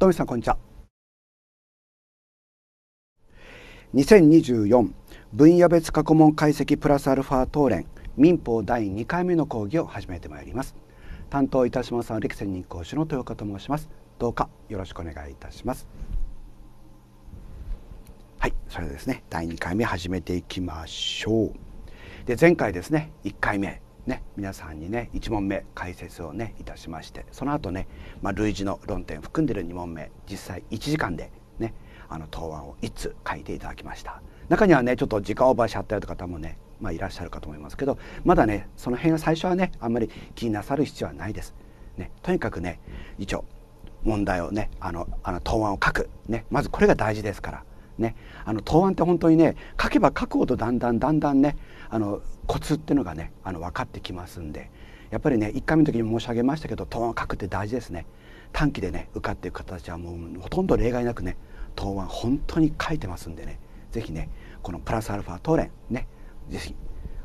どうもさんこんにちは2024分野別過去問解析プラスアルファ討論民法第2回目の講義を始めてまいります担当いたしますは歴戦任講師の豊岡と申しますどうかよろしくお願いいたしますはいそれでですね第2回目始めていきましょうで前回ですね1回目ね、皆さんにね1問目解説をねいたしましてその後ね、まあ、類似の論点含んでる2問目実際1時間でねあの答案を1つ書いていただきました中にはねちょっと時間オーバーしちゃったよという方もね、まあ、いらっしゃるかと思いますけどまだねその辺は最初はねあんまり気になさる必要はないです。ね、とにかくね一応問題をねあのあの答案を書く、ね、まずこれが大事ですから。ね、あの答案って本当にね書けば書くほどだんだんだんだんねあのコツっていうのがねあの分かってきますんでやっぱりね1回目の時に申し上げましたけど答案書くって大事ですね短期でね受かっていく方たちはもうほとんど例外なくね答案本当に書いてますんでね是非ねこのプラスアルファ答練ね是非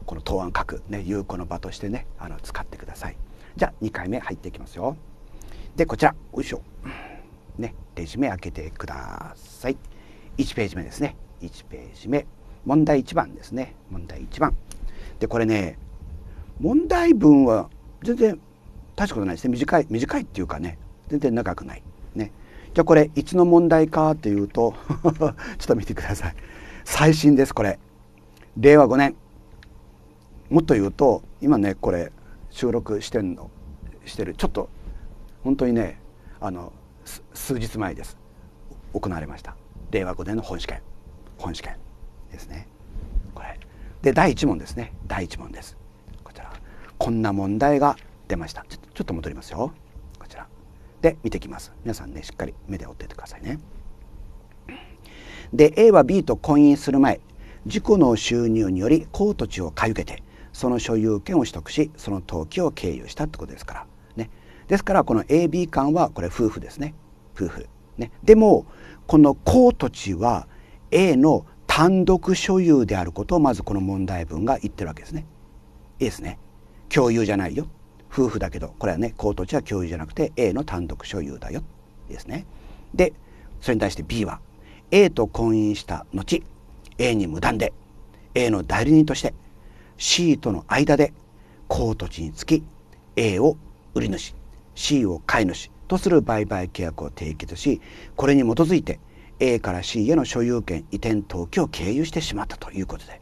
この答案書く、ね、有効の場としてねあの使ってくださいじゃあ2回目入っていきますよでこちらよいしょねレジュメ開けてください1ページ目ですね1ページ目問題1番ですね問題1番でこれね問題文は全然大したことないですね短い短いっていうかね全然長くない。ね、じゃあこれいつの問題かというと ちょっと見てください最新ですこれ令和5年もっと言うと今ねこれ収録してんのしてるちょっと本当にねあの数日前です行われました令和5年の本試験本試験ですね。で第1問ですね第1問ですこちらこんな問題が出ましたちょちょっと戻りますよこちらで見てきます皆さんねしっかり目で追っててくださいねで A は B と婚姻する前自己の収入により公土地を買い受けてその所有権を取得しその登記を経由したってことですからねですからこの AB 間はこれ夫婦ですね夫婦ねでもこの公土地は A の単独所有であることをまずこの問題文が言ってるわけですね。いいですね。共有じゃないよ。夫婦だけどこれはね公土地は共有じゃなくて A の単独所有だよ。いいですね。でそれに対して B は A と婚姻した後 A に無断で A の代理人として C との間で公土地につき A を売り主 C を買い主とする売買契約を締結しこれに基づいて A から C への所有権移転登記を経由してしまったということで、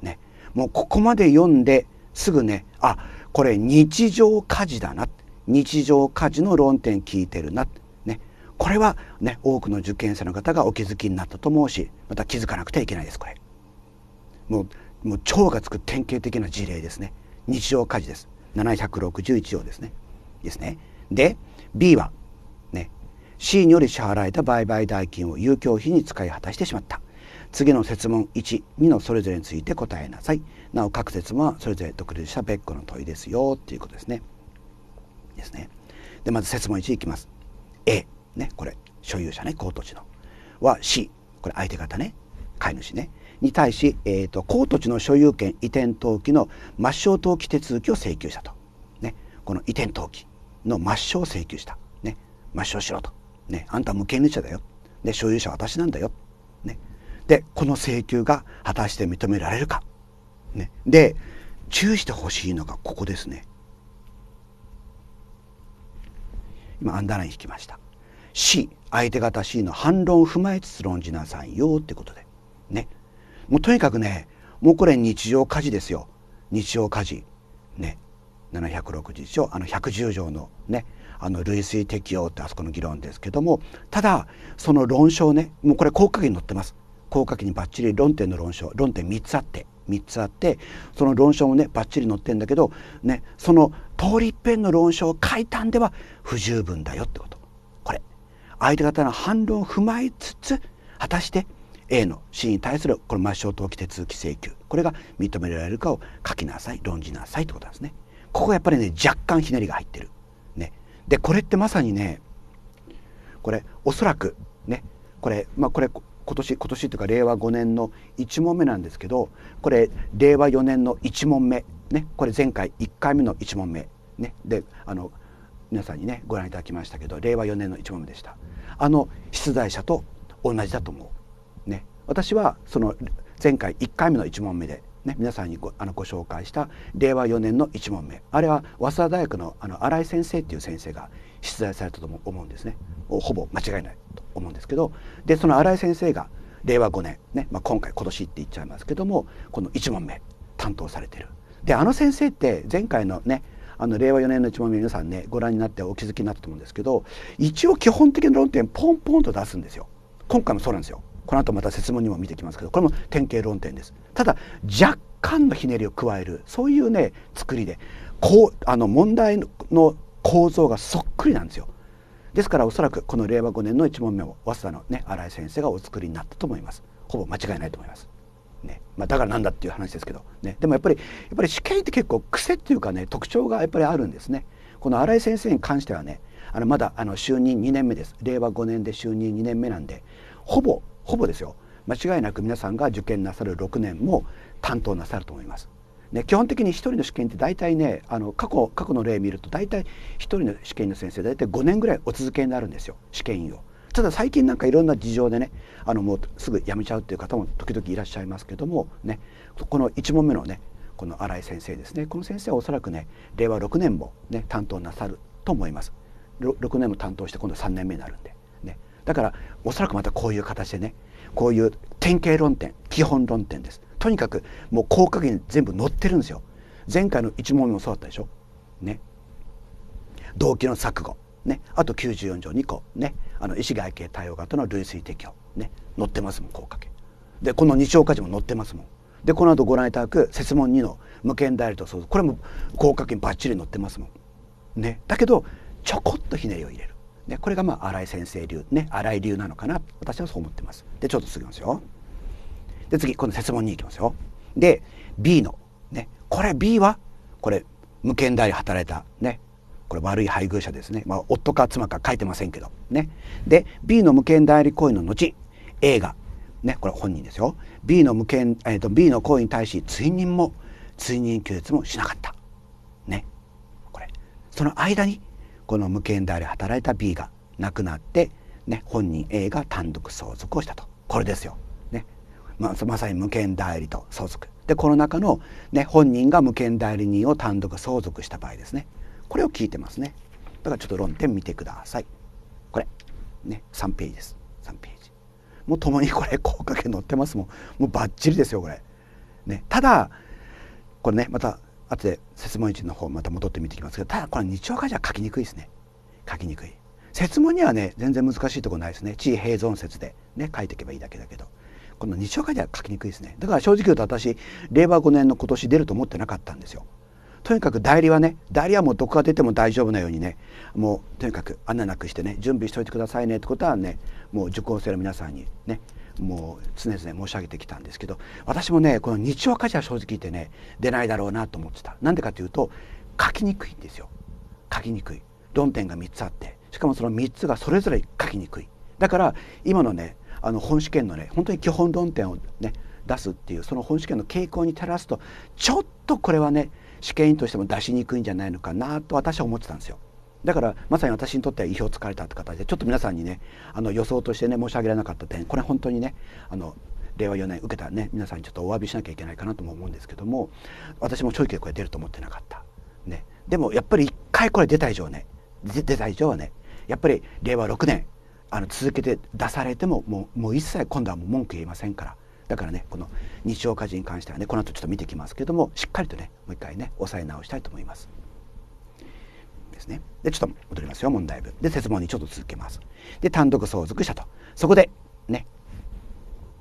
ね、もうここまで読んですぐねあこれ日常家事だな日常家事の論点聞いてるな、ね、これは、ね、多くの受験生の方がお気づきになったと思うしまた気づかなくてはいけないですこれ。もうもう腸がつく典型的な事例ですね日常家事です761条ですね。ですね。で B は C により支払えた売買代金を遊興費に使い果たしてしまった次の設問12のそれぞれについて答えなさいなお各設問はそれぞれ独立した別個の問いですよっていうことですねですねでまず設問1いきます A ねこれ所有者ね高土地のは C これ相手方ね買い主ねに対し、えーと、と高土地の所有権移転登記の抹消登記手続きを請求したと、ね、この移転登記の抹消を請求した、ね、抹消しろとね、あんた無権利者だよ。で、所有者私なんだよ。ね。で、この請求が果たして認められるか。ね。で、注意してほしいのがここですね。今、アンダーライン引きました。C、相手方 C の反論を踏まえつつ論じなさいよってことで。ね。もうとにかくね、もうこれ日常家事ですよ。日常家事。ね。760条、あの110条のね、あの類推適用ってあそこの議論ですけどもただその論証ねもうこれ効果に載ってます効果期にばっちり論点の論証論点3つあって3つあってその論証もねばっちり載ってんだけど、ね、その通り一遍の論証を書いたんでは不十分だよってことこれ相手方の反論を踏まえつつ果たして A の C に対するこの抹消登記手続き請求これが認められるかを書きなさい論じなさいってことなんですね。ここやっぱりね若干ひねりが入ってるでこれってまさにねこれおそらくねこれまあこれ今年今年というか令和5年の1問目なんですけどこれ令和4年の1問目ねこれ前回1回目の1問目ねであの皆さんにねご覧いただきましたけど令和4年の1問目でしたあの出題者と同じだと思うね私はその前回1回目の1問目でね、皆さんにごあのご紹介した令和4年の1問目あれは早稲田大学のあの新井先生っていう先生が出題されたと思うんですねほぼ間違いないと思うんですけどでその新井先生が令和5年ね、まあ、今回今年って言っちゃいますけどもこの1問目担当されてる。であの先生って前回のねあの令和4年の1問目皆さんねご覧になってお気づきになったと思うんですけど一応基本的な論点ポンポンと出すんですよ。今回もそうなんですよ。この後また説問にも見てきますけどこれも典型論点です。ただ若干のひねりを加えるそういうね作りでこうあの問題の構造がそっくりなんですよ。ですからおそらくこの令和5年の1問目を早稲田のね新井先生がお作りになったと思います。ほぼ間違いないと思います。ねまあ、だからなんだっていう話ですけど、ね、でもやっぱりやっぱり試験って結構癖っていうかね特徴がやっぱりあるんですね。この新井先生に関してはねあのまだあの就任2年目です令和5年で就任2年目なんでほぼほぼですよ間違いなく皆さんが受験なさる6年も担当なさると思います。ね、基本的に1人の試験って大体ねあの過去過去の例見ると大体1人の試験の先生大体5年ぐらいお続けになるんですよ試験員を。ただ最近なんかいろんな事情でねあのもうすぐ辞めちゃうっていう方も時々いらっしゃいますけどもねこの1問目のねこの新井先生ですねこの先生はおそらくね令和6年もね担当なさると思います 6, 6年も担当して今度3年目になるんでねだからおそらくまたこういう形でねこういう典型論点基本論点ですとにかくもう広角に全部載ってるんですよ前回の1問目もそうだったでしょね動機の錯誤ねあと94条2項ねあの意思外形対応型の類推適用ね載ってますもん広角でこの二条価値も載ってますもんでこの後ご覧いただく設問2の無権代理と相続これも広角にばっちり載ってますもんねだけどちょこっとひねりを入れるでこれがまあ新井先生流ね新井流なのかな私はそう思ってますでちょっと続きますよで次今度設問に行きますよで B のねこれ B はこれ無権代理働いたねこれ悪い配偶者ですね、まあ、夫か妻か書いてませんけどねで B の無権代理行為の後 A がねこれ本人ですよ B の無権、えーと B の行為に対し追認も追認拒絶もしなかったねこれその間にこの無権で理働いた B が亡くなって、ね、本人 A が単独相続をしたとこれですよ。ねまあ、まさに無権代理と相続でこの中の、ね、本人が無権代理人を単独相続した場合ですねこれを聞いてますねだからちょっと論点見てくださいこれ、ね、3ページです3ページもう共にこれ効果圏載ってますもんもうバッチリですよこれ、ね、ただこれねまた後で説問1の方また戻って見てきますけどただこれ日曜会じゃ書きにくいですね書きにくい説問にはね全然難しいとこないですね地位存説でね書いていけばいいだけだけどこの日曜会では書きにくいですねだから正直言うと私令和5年の今年出ると思ってなかったんですよとにかく代理はね代理はもうどこが出ても大丈夫なようにねもうとにかく穴なくしてね準備しておいてくださいねってことはねもう受講生の皆さんにねもう常々申し上げてきたんですけど私もねこの日曜歌値は正直言ってね出ないだろうなと思ってたなんでかというと書きにくいんですよ書きにくい論点が3つあってしかもその3つがそれぞれ書きにくいだから今のねあの本試験のね本当に基本論点をね出すっていうその本試験の傾向に照らすとちょっとこれはね試験員としても出しにくいんじゃないのかなと私は思ってたんですよ。だからまさに私にとっては意表をつかれたって形でちょっと皆さんにねあの予想としてね申し上げられなかった点これ本当にねあの令和4年受けたね皆さんにちょっとお詫びしなきゃいけないかなとも思うんですけども私もちょい結構出ると思ってなかった。ね、でもやっぱり一回これ出た以上ね出た以上はねやっぱり令和6年あの続けて出されてももうもう一切今度はもう文句言いませんからだからねこの日常家事に関してはねこの後ちょっと見てきますけどもしっかりとねもう一回ね抑え直したいと思います。ですね。でちょっと戻りますよ問題文。で説問にちょっと続けます。で単独相続したと。そこでね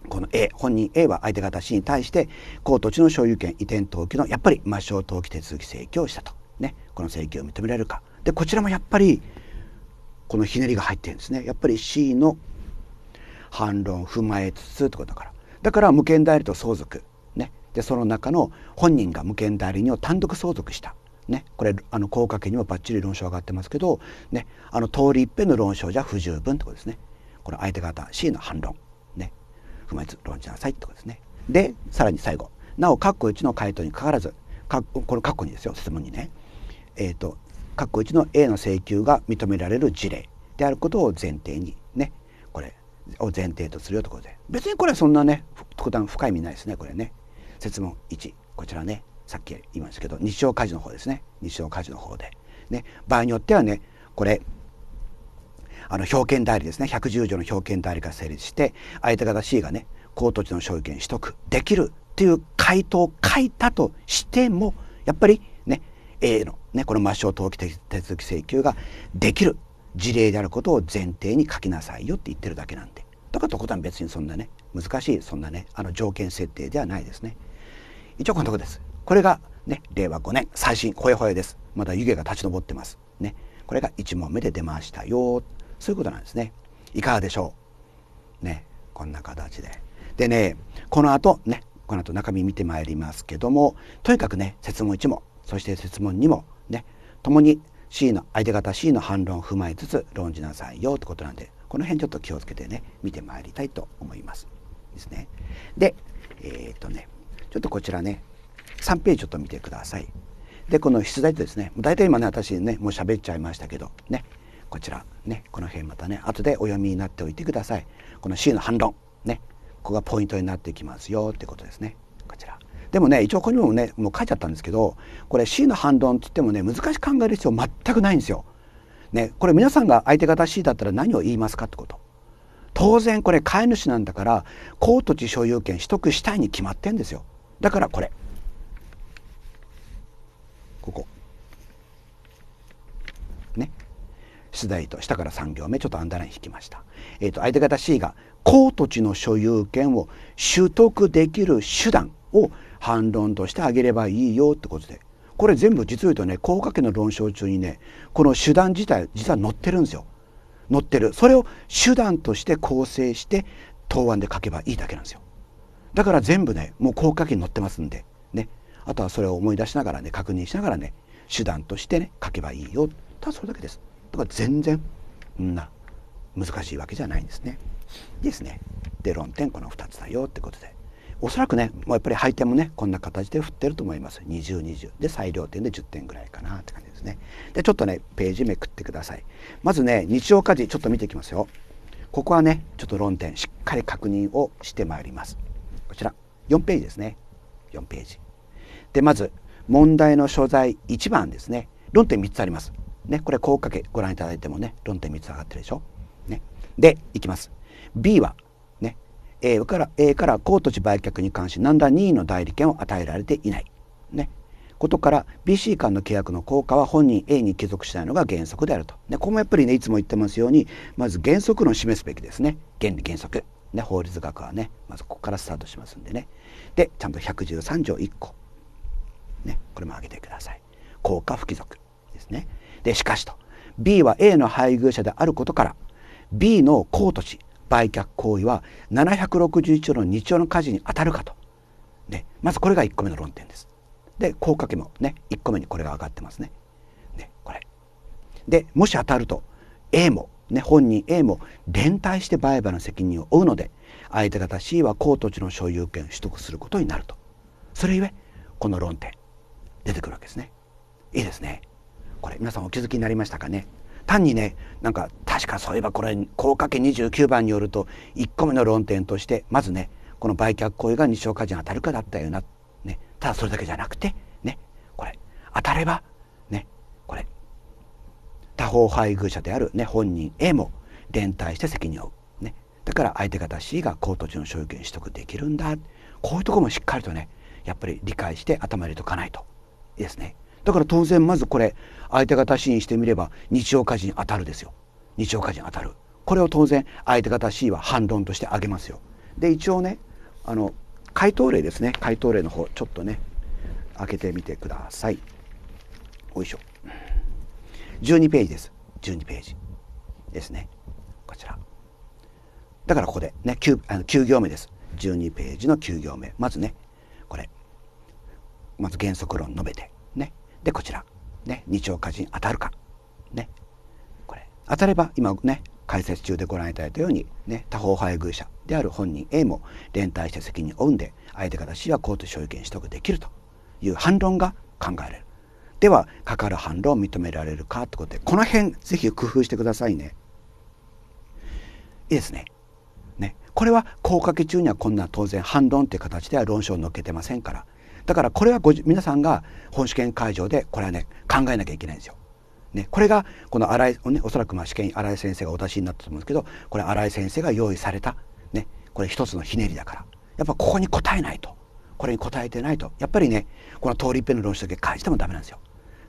この A 本人 A は相手方 C に対して公土地の所有権移転登記のやっぱり抹消登記手続き請求をしたと。ねこの請求を認められるか。でこちらもやっぱりこのひねりが入ってるんですね。やっぱり C の反論を踏まえつつってことだから。だから無権代理と相続。ね、でその中の本人が無権代理人を単独相続したね、これあの高架家にもばっちり論証上がってますけど、ね、あの通り一遍の論証じゃ不十分ってことですね。この相手方 C の反論、ね、不ず論じなさいってことですね。でさらに最後なお括弧1の回答にかかわらずかこの括弧にですよ質問にね、えーと、括弧1の A の請求が認められる事例であることを前提にねこれを前提とするよってことで別にこれはそんなね特段深い意味ないですねこれね。説問1こちらねさっき言いましたけど日照果樹の方ですね日照果樹の方で、ね、場合によってはねこれあの表権代理ですね110条の表権代理が成立して相手方 C がね高土地の所有権取得できるっていう回答を書いたとしてもやっぱりね A の、ね、この抹消登記手続き請求ができる事例であることを前提に書きなさいよって言ってるだけなんでだからとことん別にそんなね難しいそんなねあの条件設定ではないですね。一応このとこです。これが、ね、令和5年最新ほやほやです。まだ湯気が立ち上ってます。ね、これが1問目で出ましたよ。そういうことなんですね。いかがでしょうね、こんな形で。でね、この後ね、この後中身見てまいりますけども、とにかくね、説問1も、そして説問2も、ね、共に C の、相手方 C の反論を踏まえつつ論じなさいよってことなんで、この辺ちょっと気をつけてね、見てまいりたいと思います。ですね。で、えー、っとね、ちょっとこちらね、3ページちょっと見てください。でこの出題とですね大体今ね私ねもう喋っちゃいましたけどねこちらねこの辺またね後でお読みになっておいてください。この C の反論ねここがポイントになってきますよってことですねこちら。でもね一応ここにもねもう書いちゃったんですけどこれ C の反論って言ってもね難しく考える必要全くないんですよ。ねこれ皆さんが相手方 C だったら何を言いますかってこと。当然これ飼い主なんだから公土地所有権取得したいに決まってんですよ。だからこれここね出題と下から3行目ちょっとアンダーライン引きました、えーと、相手方 C が公土地の所有権を取得できる手段を反論としてあげればいいよってことでこれ全部実を言うとね高架家の論証中にねこの手段自体実は載ってるんですよ載ってるそれを手段として構成して答案で書けばいいだけなんですよだから全部ねもう高架家に載ってますんであとはそれを思い出しながらね確認しながらね手段としてね書けばいいよただそれだけです。だから全然んな難しいわけじゃないんですね。いいですね。で論点この2つだよってことで。おそらくねもうやっぱり配点もねこんな形で振ってると思います2020で裁量点で10点ぐらいかなって感じですねでちょっとねページめくってくださいまずね日曜家事ちょっと見ていきますよここはねちょっと論点しっかり確認をしてまいりますこちら4ページですね4ページでまず問題の所在1番ですね論点3つあります。ね、これこうかけご覧いただいてもね論点3つ上がってるでしょ。ね、でいきます。B は、ね、A から A から高土地売却に関し何ら任意の代理権を与えられていない。ね、ことから BC 間の契約の効果は本人 A に帰属しないのが原則であると。ね、これもやっぱりねいつも言ってますようにまず原則論を示すべきですね原理原則。ね、法律学はねまずここからスタートしますんでね。でちゃんと113条1個ね、これも挙げてください。効果不帰属ですね。で、しかしと、B は A の配偶者であることから、B の公土地、売却行為は761兆の2兆の火事に当たるかと。ね、まずこれが1個目の論点です。で、効果期もね、1個目にこれが上がってますね。ね、これ。で、もし当たると、A も、ね、本人 A も連帯して売買の責任を負うので、相手方 C は公土地の所有権を取得することになると。それゆえ、この論点、出てくるわけですねいいですねこれ皆さんお気づきになりましたかね単にねなんか確かそういえばこれ高架家29番によると1個目の論点としてまずねこの売却行為が日照火事に当たるかだったよな、ね、ただそれだけじゃなくてねこれ当たればねこれ他方配偶者である、ね、本人 A も連帯して責任を負う、ね、だから相手方 C が高土地の所有権取得できるんだこういうとこもしっかりとねやっぱり理解して頭に入れとかないとですねだから当然まずこれ相手方 C にしてみれば日曜家事に当たるですよ日曜家事に当たるこれを当然相手方 C は反論として挙げますよで一応ねあの回答例ですね回答例の方ちょっとね開けてみてくださいおいしょ12ページです12ページですねこちらだからここでね 9, あの9行目です12ページの9行目まずねまず原則論述べて、ね。で、こちら、ね、二兆火事当たるか、ね。これ、当たれば、今ね、解説中でご覧いただいたように、ね、他方配偶者である本人 A も連帯して責任を負うんで、相手方 C は公的所有権取得できるという反論が考えられる。では、かかる反論を認められるかってことで、この辺、ぜひ工夫してくださいね。いいですね。ね。これは、高架中にはこんな当然反論っていう形では論証を載っけてませんから、だからこれはご皆さんが本試験会場でこれはね考えなきゃいけないんですよ。ね、これがこの新井、ね、おそらくまあ試験新井先生がお出しになったと思うんですけどこれ新井先生が用意された、ね、これ一つのひねりだからやっぱここに答えないとこれに答えてないとやっぱりねこの通り一遍の論旨だけ返してもダメなんですよ。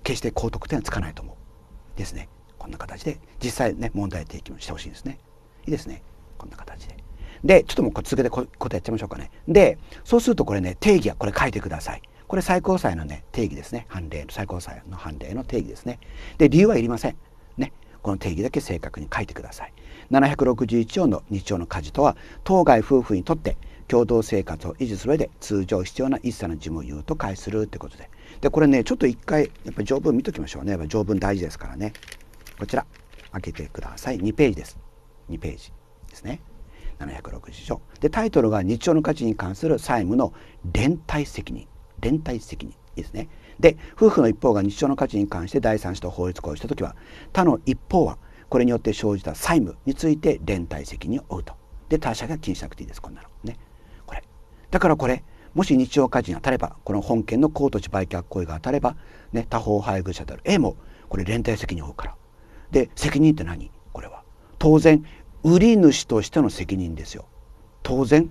決して高得点はつかないと思う。ですね。こんな形で実際ね問題提起もしてほしいんですね。いいですね。こんな形で。で、ちょっともう続けてこことやっちゃいましょうかね。で、そうするとこれね、定義はこれ書いてください。これ最高裁のね、定義ですね。判例、最高裁の判例の定義ですね。で、理由はいりません。ね。この定義だけ正確に書いてください。761条の日条の家事とは、当該夫婦にとって共同生活を維持する上で通常必要な一切の事務を言うと解するってことで。で、これね、ちょっと一回、やっぱり条文見ときましょうね。やっぱ条文大事ですからね。こちら、開けてください。2ページです。2ページですね。760でタイトルが日常の価値に関する債務の連帯責任連帯責任ですねで夫婦の一方が日常の価値に関して第三者と法律行為した時は他の一方はこれによって生じた債務について連帯責任を負うとで他者が気にしなくていいですこんなのねこれだからこれもし日常価値に当たればこの本件の公土地売却行為が当たれば、ね、他方配偶者である A もこれ連帯責任を負うからで責任って何これは当然売り主としての責任ですよ当然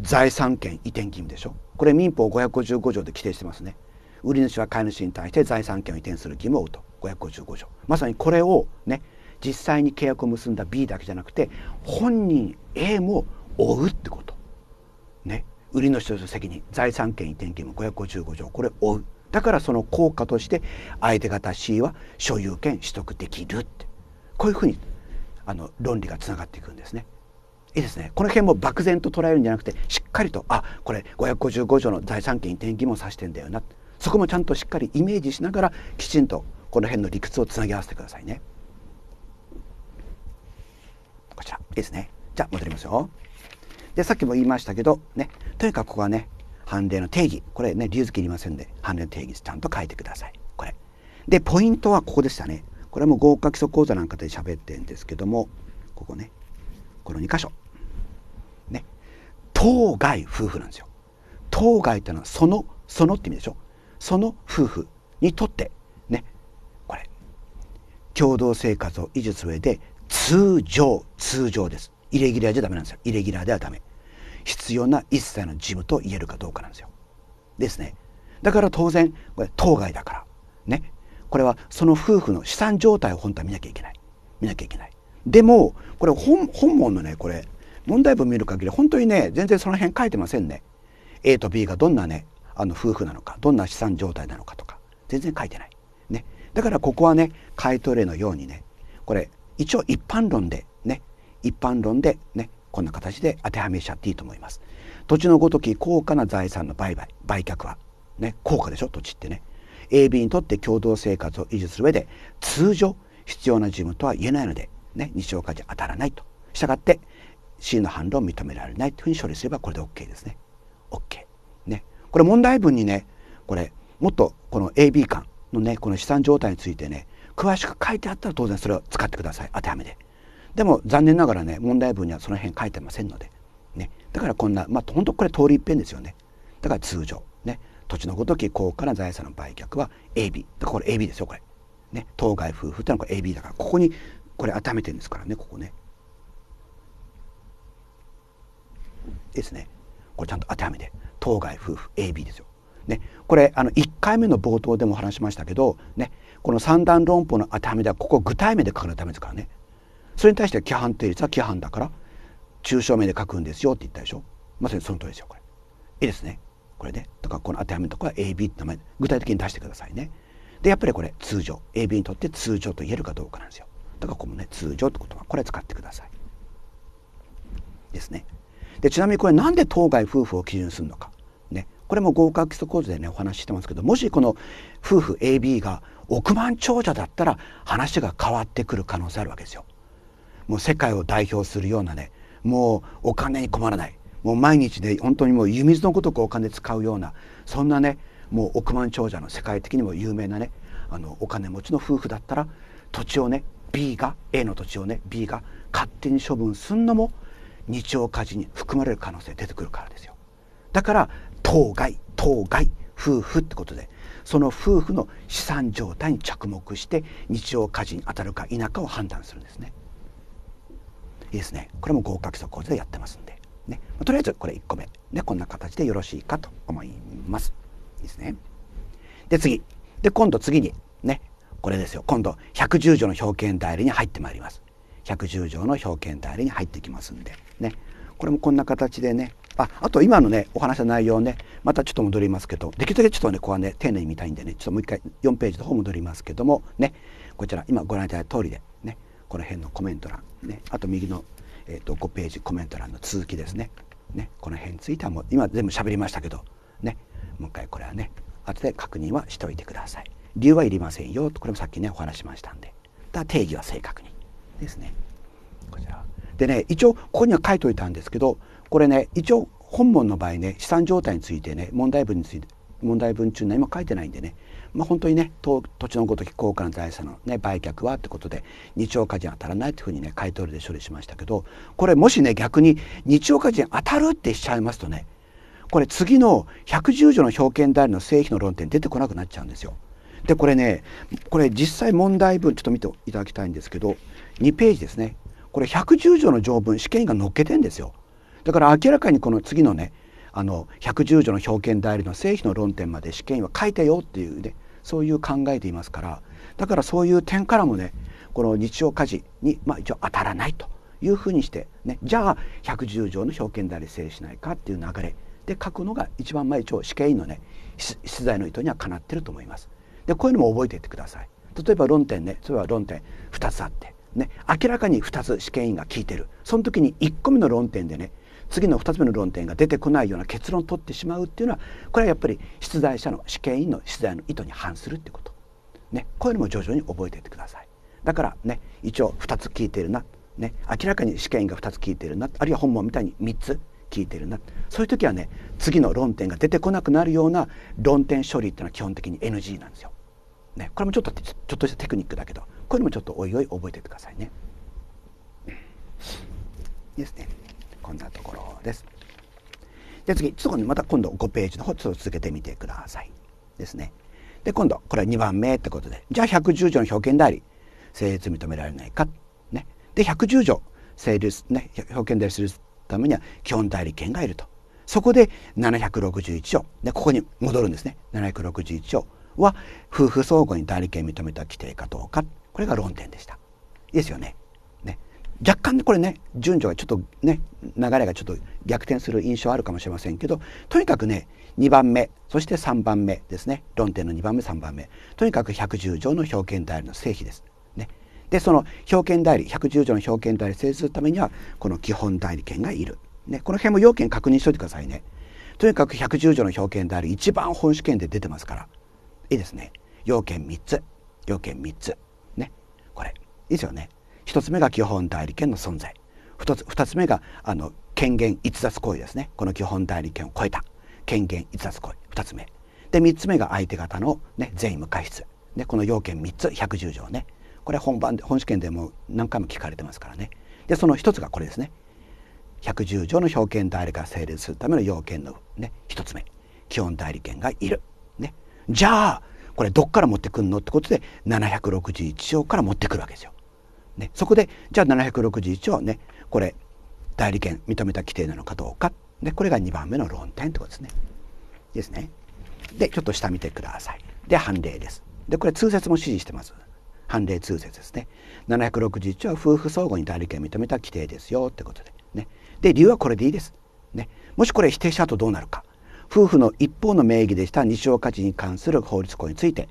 財産権移転義務でしょこれ民法555条で規定してますね売り主は買い主に対して財産権を移転する義務を負うと555条まさにこれをね実際に契約を結んだ B だけじゃなくて本人 A も負うってことね売り主としての責任財産権移転義務555条これ負うだからその効果として相手方 C は所有権取得できるってこういうふうにあの論理がつながっていくんですね。いいですねこの辺も漠然と捉えるんじゃなくてしっかりとあこれ555条の財産権移転義務を指してんだよなそこもちゃんとしっかりイメージしながらきちんとこの辺の理屈をつなぎ合わせてくださいね。こちらいいですね。じゃあ戻りますよ。でさっきも言いましたけどねとにかくここはね判例の定義これね理由付けいりませんで判例の定義ちゃんと書いてくださいこれ。でポイントはここでしたね。これも合格基礎講座なんかで喋ってんですけどもここねこの2箇所ね当該夫婦なんですよ当該ってのはそのそのって意味でしょその夫婦にとってねこれ共同生活を維持する上で通常通常ですイレギュラーじゃダメなんですよイレギュラーではダメ必要な一切の事務と言えるかどうかなんですよですねだから当然これ当該だからねこれはその夫婦の資産状態を本当は見なきゃいけない見なきゃいけないでもこれ本本文のねこれ問題文見る限り本当にね全然その辺書いてませんね A と B がどんなねあの夫婦なのかどんな資産状態なのかとか全然書いてない、ね、だからここはね回答例のようにねこれ一応一般論でね一般論でねこんな形で当てはめしちゃっていいと思います土地のごとき高価な財産の売買売却はね高価でしょ土地ってね AB にとって共同生活を維持する上で通常必要な事務とは言えないので、ね、日常家事当たらないと。したがって C の反論を認められないというふうに処理すればこれで OK ですね。OK。ね。これ問題文にね、これもっとこの AB 間のね、この資産状態についてね、詳しく書いてあったら当然それを使ってください。当てはめで。でも残念ながらね、問題文にはその辺書いてませんので。ね。だからこんな、まあ本当これ通り一遍ですよね。だから通常。土地のごとき高価な財産の売却は AB だからこれ AB ですよこれ。ね当該夫婦ってのはこれ AB だからここにこれ当てはめてるんですからねここね。ですねこれちゃんと当てはめて当該夫婦 AB ですよ。ね、これあの1回目の冒頭でも話しましたけど、ね、この三段論法の当てはめではここ具体名で書かないためですからねそれに対して規範定律は規範だから抽象名で書くんですよって言ったでしょまさにその通りですよこれ。いいですね。これねとかこの当てはめのところは AB って名前具体的に出してくださいねでやっぱりこれ通常 AB にとって通常と言えるかどうかなんですよだからここもね通常って言葉これ使ってくださいですねでちなみにこれなんで当該夫婦を基準するのかねこれも合格基礎構図でねお話ししてますけどもしこの夫婦 AB が億万長者だったら話が変わってくる可能性あるわけですよもう世界を代表するようなねもうお金に困らないもう毎日で本当にもう湯水のごとくお金使うようなそんなねもう億万長者の世界的にも有名なねあのお金持ちの夫婦だったら土地をね B が A の土地をね B が勝手に処分すんのも日曜家事に含まれる可能性出てくるからですよだから当該当該夫婦ってことでその夫婦の資産状態に着目して日曜家事に当たるか否かを判断するんですねいいですねこれも合格則講座でやってますんでね、とりあえずこれ1個目、ね、こんな形でよろしいかと思います。いいですね。で次で今度次にねこれですよ今度110条の表現代理に入ってまいります。110条の表現代理に入ってきますんでねこれもこんな形でねああと今のねお話の内容ねまたちょっと戻りますけどできるだけちょっとねここはね丁寧に見たいんでねちょっともう一回4ページの方戻りますけどもねこちら今ご覧いただいた通りでねこの辺のコメント欄ねあと右のえーと、5ページコメント欄の続きですねねこの辺についてはもう今全部喋りましたけどねもう一回これはね後で確認はしておいてください理由はいりませんよとこれもさっきねお話しましたんでだ定義は正確にですねこちらでね一応ここには書いといたんですけどこれね一応本文の場合ね資産状態についてね問題文について問題文中何も書いてないんでねまあ、本当にね土地のごとき高価な財産の、ね、売却はってことで日兆価人当たらないというふうにね買取で処理しましたけどこれもしね逆に日兆価人当たるってしちゃいますとねこれ次の110条の表権代理の正規の論点出てこなくなっちゃうんですよ。でこれねこれ実際問題文ちょっと見ていただきたいんですけど2ページですねこれ110条の条文試験が載っけてんですよ。だから明らかにこの次のねあの110条の表権代理の正否の論点まで試験は書いたよっていうねそういう考えでいますからだからそういう点からもねこの日常家事に、まあ、一応当たらないというふうにして、ね、じゃあ110条の表現であり整理しないかっていう流れで書くのが一番まあ一応試験員のね出題の意図にはかなってると思います。でこういうのも覚えていってください。例えば論点ねそれは論点2つあって、ね、明らかに2つ試験員が聞いてるその時に1個目の論点でね次の2つ目の論点が出てこないような結論を取ってしまうっていうのはこれはやっぱり出題者の試験員の出題の意図に反するってこと。ね、こういうのも徐々に覚えていってください。だからね一応2つ聞いてるな、ね、明らかに試験員が2つ聞いてるなあるいは本文みたいに3つ聞いてるなそういう時はね次の論点が出てこなくなるような論点処理っていうのは基本的に NG なんですよ。ね、これもちょっとちょっとしたテクニックだけどこういうのもちょっとおいおい覚えててくださいね。ですね。こんなところです。で次そこにまた今度5ページの方続けてみてくださいですね。で今度これは2番目ってことでじゃあ110条の表現であり成立認められないか。ね、で110条成立、ね、表現でするためには基本代理権がいると。そこで761条でここに戻るんですね761条は夫婦相互に代理権認めた規定かどうかこれが論点でした。いいですよね。若干これね順序がちょっとね流れがちょっと逆転する印象あるかもしれませんけどとにかくね2番目そして3番目ですね論点の2番目3番目とにかく110条の表現代理の成否です。ね、でその表現代理110条の表現代理成立するためにはこの基本代理権がいる。ね、この辺も要件確認しておいてくださいね。とにかく110条の表現代理一番本試験で出てますからいいですね。要件3つ要件3つねこれいいですよね。1つ目が基本代理権の存在2つつ目があの権限逸脱行為ですねこの基本代理権を超えた権限逸脱行為2つ目で3つ目が相手方の、ね、善意無過失、ね、この要件3つ110条ねこれ本番で本試験でも何回も聞かれてますからねでその1つがこれですね110条の表権代理が成立するための要件の、ね、1つ目基本代理権がいる、ね、じゃあこれどっから持ってくんのってことで761条から持ってくるわけですよ。ね、そこでじゃあ761条ねこれ代理権認めた規定なのかどうか、ね、これが2番目の論点ってことですね。ですね。でちょっと下見てください。で判例です。でこれ通説も指示してます。判例通説ですね。761条は夫婦相互に代理権認めた規定ですよってことで。ね、で理由はこれでいいです。ね、もしこれ否定した後どうなるか。夫婦の一方の名義でした日常価値に関する法律法について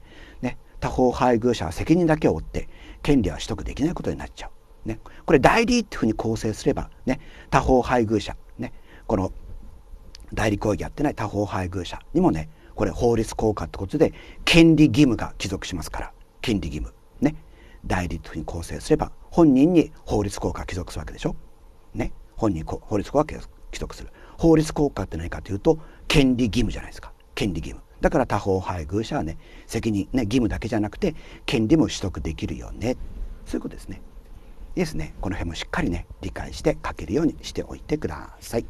他方配偶者は責任だけを負って権利は取得できないことになっちゃう。ね、これ代理っていうふうに構成すれば、ね、他方配偶者、ね、この代理行為やってない他方配偶者にもねこれ法律効果ってことで権利義務が帰属しますから権利義務ね代理というふうに構成すれば本人に法律効果帰属するわけでしょね本人法律効果帰属する法律効果って何かというと権利義務じゃないですか権利義務だから他方配偶者はね責任ね義務だけじゃなくて権利も取得できるよねそういうことですね。ですねこの辺もしっかりね理解して書けるようにしておいてください。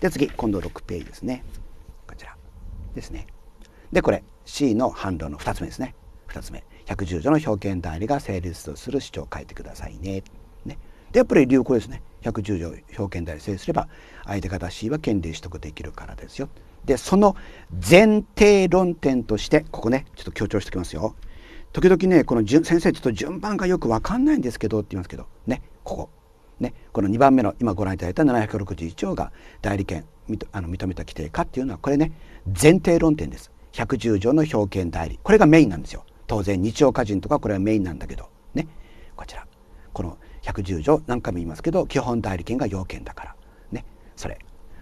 で次今度6ページですねこちらですね。でこれ C の反論の2つ目ですね2つ目110条の表現代理が成立する主張を書いてくださいね。でやっぱり流行ですね110条表権代理制すれば相手方 C は権利取得できるからですよ。でその前提論点としてここねちょっと強調しておきますよ。時々ねこの先生ちょっと順番がよく分かんないんですけどって言いますけどねここねこの2番目の今ご覧いただいた761条が代理権あの認めた規定かっていうのはこれね前提論点です。110条の表権代理これがメインなんですよ。当然日曜歌人とかこれはメインなんだけどねこちらこの110条何回も言いますけど基本代理権が要件だからねそれ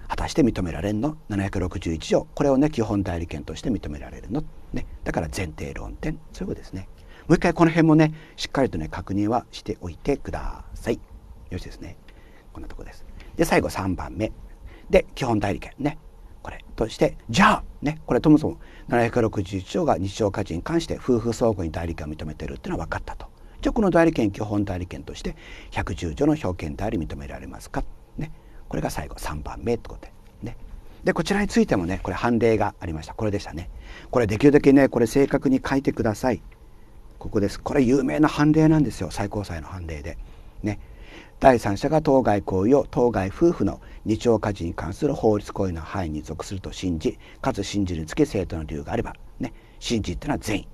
果たして認められるの761条これをね基本代理権として認められるの、ね、だから前提論点そういうことですねもう一回この辺もねしっかりとね確認はしておいてくださいよしですねこんなとこですで最後3番目で基本代理権ねこれとしてじゃあねこれともそも761条が日常家事に関して夫婦相互に代理権を認めてるっていうのは分かったと直の代理権基本代理権として110条の表権代理認められますか、ね、これが最後3番目ってことで。ね、でこちらについてもねこれ判例がありましたこれでしたね。これできるだけねこれ正確に書いてください。ここです。これ有名な判例なんですよ最高裁の判例で。ね。第三者が当該行為を当該夫婦の二丁家事に関する法律行為の範囲に属すると信じかつ信じるにつけ正当の理由があればね信じってのは善意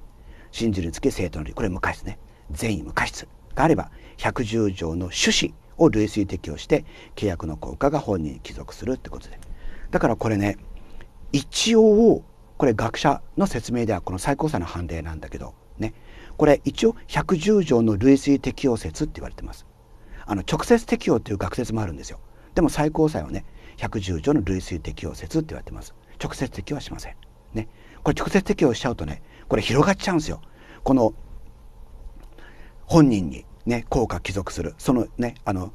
信じるにつけ正当の理由これ昔ね善意無過失があれば110条の趣旨を類推適用して契約の効果が本人に帰属するってことでだからこれね一応これ学者の説明ではこの最高裁の判例なんだけどねこれ一応110条の類推適用説って言われてますあの直接適用っていう学説もあるんですよでも最高裁はね110条の類推適用説って言われてます直接適用はしませんねこれ直接適用しちゃうとねこれ広がっちゃうんですよこの本人にね効果帰属するそのねあの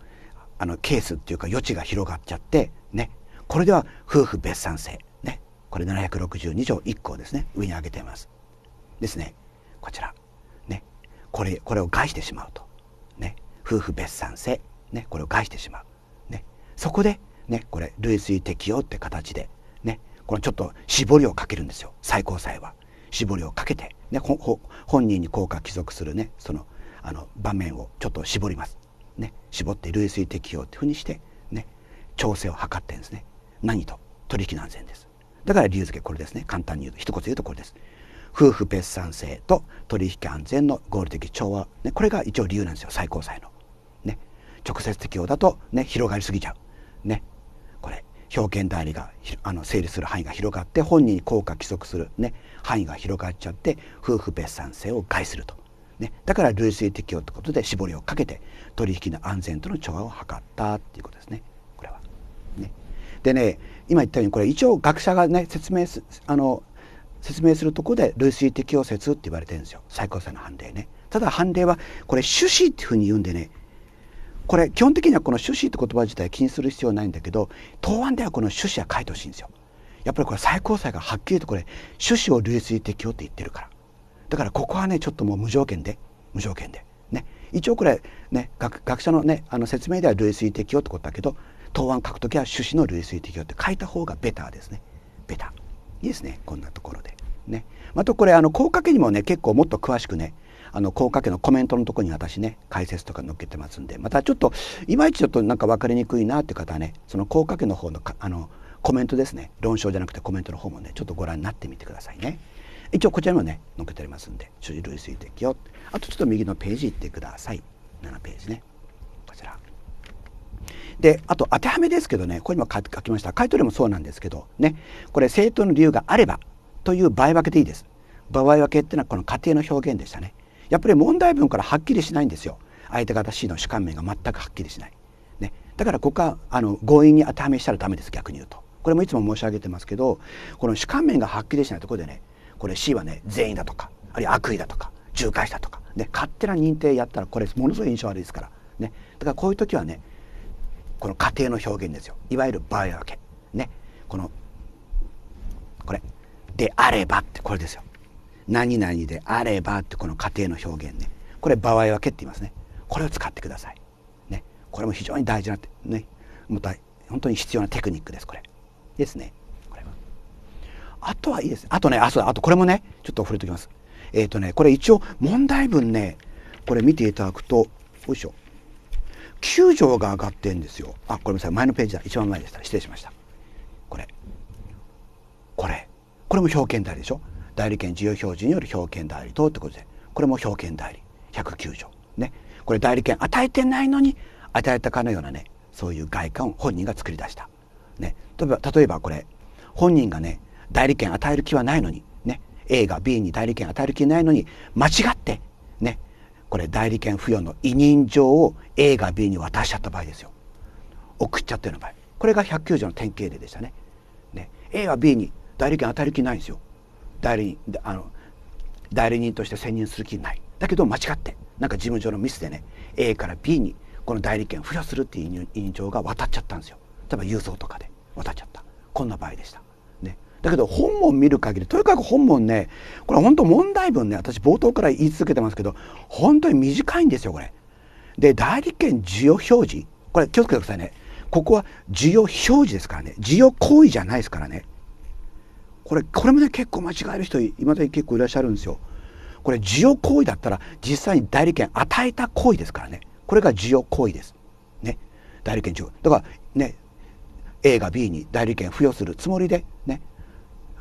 あのケースっていうか余地が広がっちゃってねこれでは夫婦別産制ねこれ762条1項ですね上に上げていますですねこちらねこれこれを害してしまうとね夫婦別産制ねこれを害してしまうねそこでねこれ類推適用って形でねこのちょっと絞りをかけるんですよ最高裁は絞りをかけてね本人に効果帰属するねそのあの場面をちょっと絞ります。ね、絞って類推適用というふうにして、ね、調整を図ってんですね。何と取引の安全です。だから理由付けこれですね。簡単に言うと一言言うとこれです。夫婦別産制と取引安全の合理的調和、ね、これが一応理由なんですよ最高裁の。ね、直接適用だと、ね、広がりすぎちゃう。ね、これ表現代理があの成立する範囲が広がって本人に効果規則する、ね、範囲が広がっちゃって夫婦別産制を害すると。ね、だから類推適用ということで絞りをかけて取引の安全との調和を図ったっていうことですねこれは。ね、でね今言ったようにこれ一応学者がね説明すあの説明するとこで類推適用説って言われてるんですよ最高裁の判例ね。ただ判例はこれ趣旨っていうふうに言うんでねこれ基本的にはこの趣旨って言葉自体気にする必要ないんだけど答案ではこの趣旨は書いてほしいんですよ。やっぱりこれ最高裁がはっきりとこれ趣旨を類推適用って言ってるから。だからここはねちょっともう無条件で無条件でね一応これね学者のねあの説明では類推適用ってことだけど答案書くときは趣旨の類推適用って書いた方がベターですねベターいいですねこんなところでねまたこれあの効果家にもね結構もっと詳しくねあの効果家のコメントのとこに私ね解説とか載っけてますんでまたちょっといまいちちょっとなんか分かりにくいなって方はねその効果家の方のあのコメントですね論証じゃなくてコメントの方もねちょっとご覧になってみてくださいね。一応こちらにもね載っけてありますんで所持類推適をあとちょっと右のページ行ってください7ページねこちらであと当てはめですけどねここにも書きました回答りもそうなんですけどねこれ正当の理由があればという場合分けでいいです場合分けっていうのはこの仮定の表現でしたねやっぱり問題文からはっきりしないんですよ相手方 C の主観面が全くはっきりしない、ね、だからここはあの強引に当てはめしたらダメです逆に言うとこれもいつも申し上げてますけどこの主観面がはっきりしないところでねこれ C はね善意だとかあるいは悪意だとか介回だとか、ね、勝手な認定やったらこれものすごい印象悪いですから、ね、だからこういう時はねこの過程の表現ですよいわゆる場合分けねこのこれ「であれば」ってこれですよ「何々であれば」ってこの過程の表現ねこれ場合分けって言いますねこれを使ってください。ね、これも非常に大事な、ね、また本当に必要なテクニックですこれ。ですね。あとはいいですあとねあそうだあとこれもねちょっと触れておきますえっ、ー、とねこれ一応問題文ねこれ見ていただくとよいしょ9条が上がってんですよあごめんなさい前のページだ一番前でした失礼しましたこれこれこれも表券代理でしょ代理権自由表示による表券代理等ってことでこれも表券代理109条ねこれ代理権与えてないのに与えたかのようなねそういう外観を本人が作り出した、ね、例えば例えばこれ本人がね代理権与える気はないのに、ね、A が B に代理権与える気ないのに間違って、ね、これ代理権付与の委任状を A が B に渡しちゃった場合ですよ送っちゃってな場合これが109条の典型例でしたねね A は B に代理権与える気ないんですよ代理あの代理人として選任する気ないだけど間違ってなんか事務上のミスでね A から B にこの代理権付与するっていう委任状が渡っちゃったんですよ例えば郵送とかで渡っちゃったこんな場合でしただけど本文見る限りとにかく本文ねこれ本当問題文ね私冒頭から言い続けてますけど本当に短いんですよこれ。で代理権需要表示これ気をつけてくださいねここは需要表示ですからね需要行為じゃないですからねこれこれもね結構間違える人いまだに結構いらっしゃるんですよこれ需要行為だったら実際に代理権与えた行為ですからねこれが需要行為ですね代理権需要だからね A が B に代理権付与するつもりでね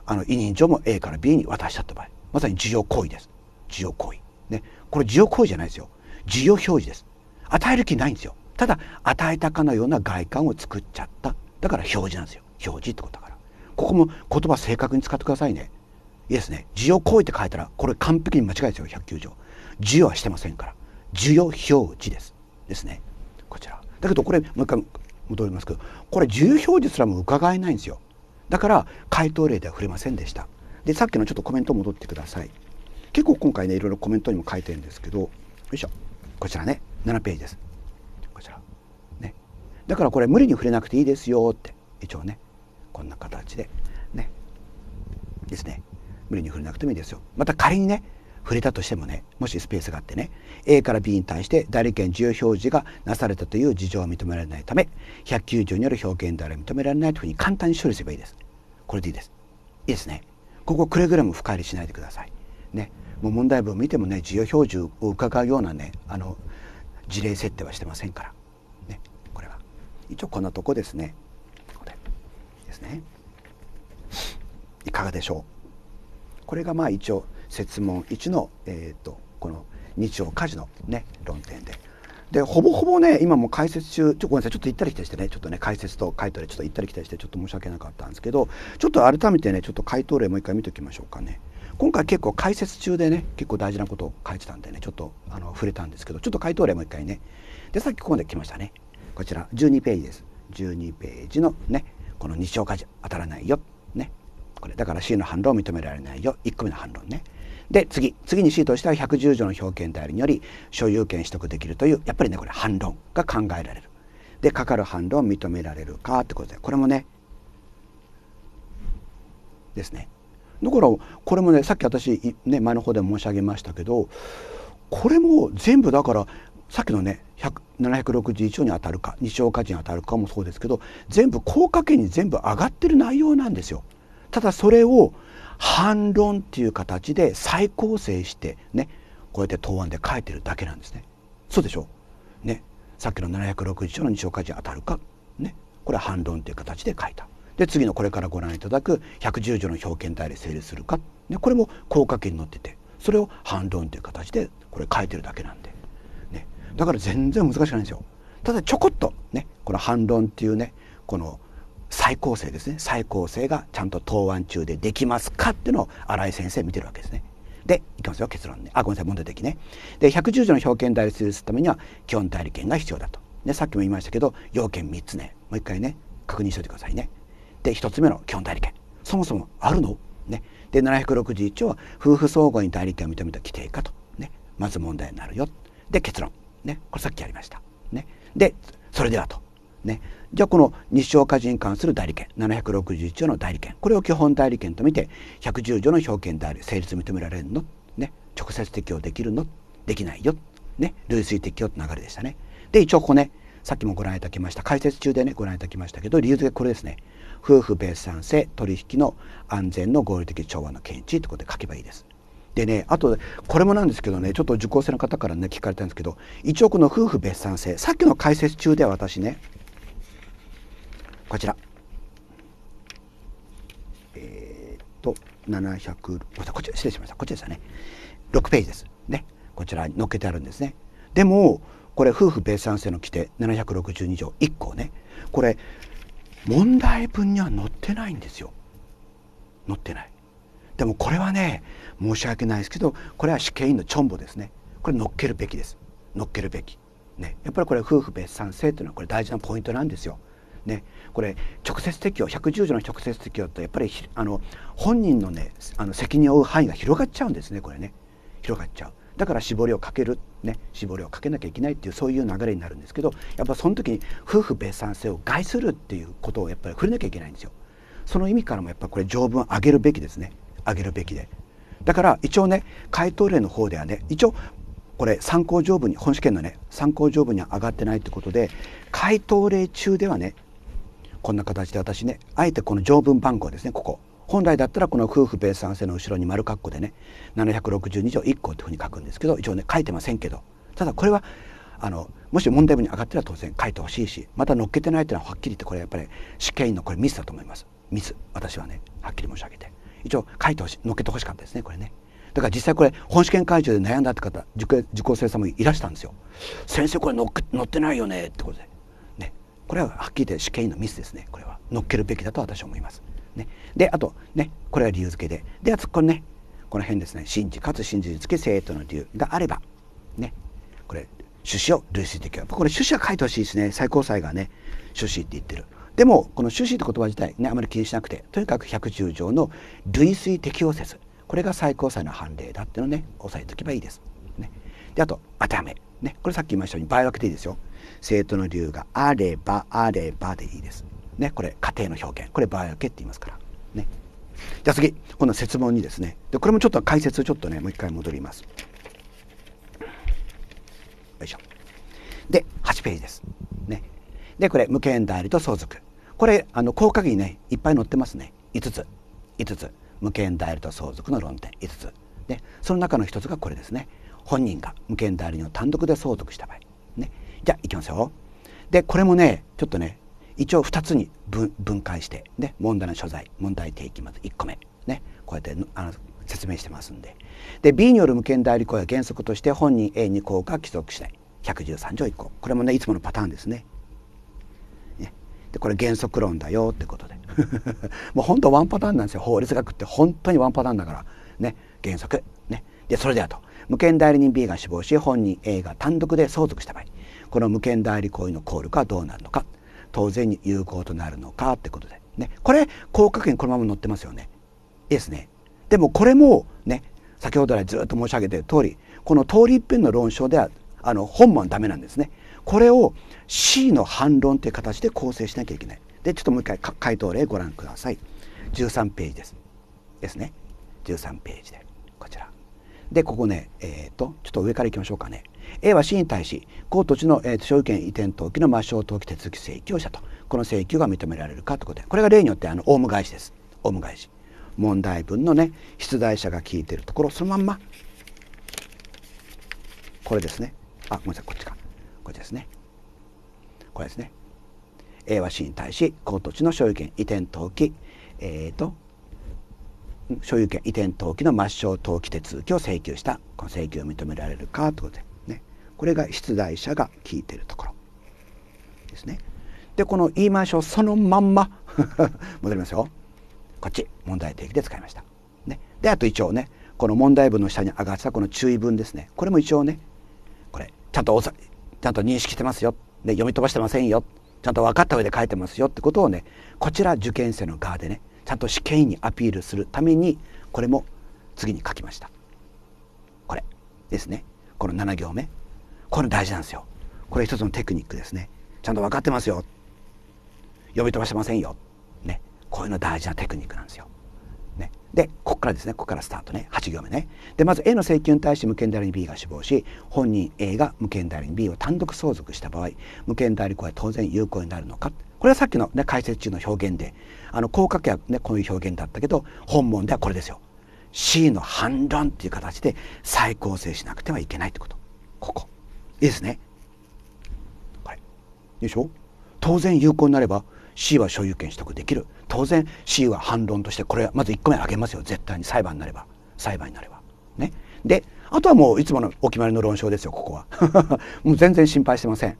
あの委任状も A から B に渡したって場合まさに需要行為です需要行為ねこれ需要行為じゃないですよ需要表示です与える気ないんですよただ与えたかのような外観を作っちゃっただから表示なんですよ表示ってことだからここも言葉正確に使ってくださいねいいですね需要行為って書いたらこれ完璧に間違いですよ109条需要はしてませんから需要表示ですですねこちらだけどこれもう一回戻りますけどこれ需要表示すらも伺えないんですよだから回答例では触れませんでしたでさっきのちょっとコメント戻ってください結構今回ねいろいろコメントにも書いてるんですけどよいしょこちらね7ページですこちらねだからこれ無理に触れなくていいですよって一応ねこんな形でねですね無理に触れなくてもいいですよまた仮にね触れたとしてもねもしスペースがあってね A から B に対して代理権自由表示がなされたという事情は認められないため190による表現であれ認められないというふうに簡単に処理すればいいです。これでいいですいいですねここくれぐれも深入りしないでくださいねもう問題文を見てもね需要表示を伺うようなねあの事例設定はしてませんからねこれは一応こんなとこですねこれですねいかがでしょうこれがまあ一応設問1のえっ、ー、とこの日曜家事のね論点ででほぼほぼね今も解説中ちょごめんなさいちょっと行ったり来たりしてねちょっとね解説と回答でちょっと行ったり来たりしてちょっと申し訳なかったんですけどちょっと改めてねちょっと回答例もう一回見ておきましょうかね。今回結構解説中でね結構大事なことを書いてたんでねちょっとあの触れたんですけどちょっと回答例もう一回ねでさっきここまで来ましたねこちら12ページです12ページのねこの日照価値当たらないよねこれだから C の反論を認められないよ1個目の反論ねで次次に C としては110条の表現であるにより所有権取得できるというやっぱりねこれ反論が考えられる。でかかる反論認められるかってことでこれもねですね。だからこれもねさっき私、ね、前の方で申し上げましたけどこれも全部だからさっきのね761条に当たるか日曜価値に当たるかもそうですけど全部高価圏に全部上がってる内容なんですよ。ただそれを反論っていう形で再構成してねこうやって答案で書いてるだけなんですね。そうでしょうねさっきの760章の2章火事に当たるかねこれは反論っていう形で書いた。で次のこれからご覧いただく110条の表現代で成立するか、ね、これも効果形に載っててそれを反論という形でこれ書いてるだけなんで、ね、だから全然難しくないんですよ。ただちょこっとねこの反論っていうねこの再構成ですね再構成がちゃんと答案中でできますかっていうのを新井先生見てるわけですね。でいきますよ結論ねあごめんなさい問題的ね。で110条の表現代理するためには基本代理権が必要だと、ね、さっきも言いましたけど要件3つねもう一回ね確認しておいてくださいね。で1つ目の基本代理権そもそもあるの、ね、で761条は夫婦相互に代理権を認めた規定かと、ね、まず問題になるよで結論、ね、これさっきやりました。ね、でそれではとね、じゃあこの日照家事に関する代理権761条の代理権これを基本代理権と見て110条の表現であり成立認められるの、ね、直接適用できるのできないよ、ね、類推適用って流れでしたね。で一応ここねさっきもご覧いただきました解説中でねご覧いただきましたけど理由付けこれですね夫婦別産性取引の安全の合理的調和の検知ってことで書けばいいです。でねあとこれもなんですけどねちょっと受講生の方からね聞かれたんですけど一応この夫婦別産性さっきの解説中では私ねこちら。えー、っと、700、こちら、失礼しました。こちらですね。6ページです。ね。こちらに載っけてあるんですね。でも、これ、夫婦別産制の規定762条1項ね。これ、問題文には載ってないんですよ。載ってない。でもこれはね、申し訳ないですけど、これは試験員のチョンボですね。これ乗っけるべきです。乗っけるべき。ね。やっぱりこれ夫婦別産制というのはこれ大事なポイントなんですよ。ね、これ直接適用110条の直接適用ってやっぱりあの本人のねあの責任を負う範囲が広がっちゃうんですねこれね広がっちゃう。だから絞りをかける、ね、絞りをかけなきゃいけないっていうそういう流れになるんですけどやっぱその時に夫婦別産性を害するっていうことをやっぱり触れなきゃいけないんですよ。その意味からもやっぱこれ条文を上げるべきですね上げるべきで。だから一応ね回答例の方ではね一応これ参考条文に本試験のね参考条文には上がってないってことで回答例中ではねこんな形で私ねあえてこの条文番号ですねここ本来だったらこの夫婦別産性の後ろに丸括弧でね762条1項というふうに書くんですけど一応ね書いてませんけどただこれはあのもし問題文に上がってら当然書いてほしいしまた載っけてないというのははっきり言ってこれやっぱり試験員のこれミスだと思いますミス私はねはっきり申し上げて一応書いてほしい載っけてほしかったですねこれねだから実際これ本試験会場で悩んだって方受講生さんもいらしたんですよ先生これ載ってないよねってことでこれははっきり言って試験員のミスですねこれは乗っけるべきだと私は思います。ね、であとねこれは理由付けででとこれねこの辺ですね信じかつ信じにつけ生徒の理由があればねこれ趣旨を類推的はこれ趣旨は書いてほしいですね最高裁がね趣旨って言ってる。でもこの趣旨って言葉自体ねあまり気にしなくてとにかく110条の類推適応説これが最高裁の判例だっていうのをね押さえておけばいいです。ね、であと当てはめ、ね、これさっき言いましたように倍分けでいいですよ。生徒の理由があればあればでいいです。ね、これ家庭の表現これ場合分けって言いますから。ね、じゃあ次今度は設問にですねでこれもちょっと解説ちょっとねもう一回戻ります。よいしょ。で8ページです。ね、でこれ無権代理と相続これあの効果にねいっぱい載ってますね5つ5つ無権代理と相続の論点5つでその中の1つがこれですね。本人が無権代理の単独で相続した場合じゃあいきますよ。でこれもねちょっとね一応2つに分解して、ね、問題の所在問題提起まず1個目、ね、こうやってあの説明してますんでで B による無権代理行為は原則として本人 A に効果規則しない113条1項これもねいつものパターンですね。ねでこれ原則論だよってことで もう本当ワンパターンなんですよ法律学って本当にワンパターンだからね原則ねでそれではと無権代理人 B が死亡し本人 A が単独で相続した場合この無権代理行為の効力はどうなるのか当然有効となるのかってことで、ね、これ効格権このまま載ってますよね。いいですね。でもこれもね先ほど来ずっと申し上げている通りこの通り一遍の論証ではあの本もダメなんですね。これを C の反論という形で構成しなきゃいけない。でちょっともう一回回答例ご覧ください。13ページです。ですね。13ページでこちら。でここねえっ、ー、とちょっと上からいきましょうかね。A は C に対し高土地の、え所有権移転登記の抹消登記手続き請求者とこの請求が認められるかということでこれが例によってあのオウム返しですオウム返し問題文のね出題者が聞いてるところそのまんまこれですねあごめんなさいこっちかこっちですねこれですね A は C に対し高土地の所有権移転登記えっ、ー、と所有権移転登記の抹消登記手続きを請求したこの請求を認められるかということでこれが出題者が聞いてるところですね。でこの言い回しをそのまんま 戻りますよ。こっち問題定義で使いました。ね、であと一応ねこの問題文の下に上がったこの注意文ですねこれも一応ねこれちゃんとちゃんと認識してますよ、ね、読み飛ばしてませんよちゃんと分かった上で書いてますよってことをねこちら受験生の側でねちゃんと試験員にアピールするためにこれも次に書きました。これですねこの7行目これ大事なんですよこれ一つのテクニックですねちゃんと分かってますよ呼び飛ばしてませんよ、ね、こういうの大事なテクニックなんですよ。ね、でここからですねここからスタートね8行目ね。でまず A の請求に対して無権代理に B が死亡し本人 A が無権代理に B を単独相続した場合無権代理行為は当然有効になるのかこれはさっきの、ね、解説中の表現であの効格は、ね、こういう表現だったけど本文ではこれですよ。C の反論っていう形で再構成しなくてはいけないってことここ。いいですね。これ。でしょ当然有効になれば C は所有権取得できる。当然 C は反論としてこれはまず1個目あげますよ。絶対に裁判になれば。裁判になれば。ね。で、あとはもういつものお決まりの論証ですよ、ここは。もう全然心配してません。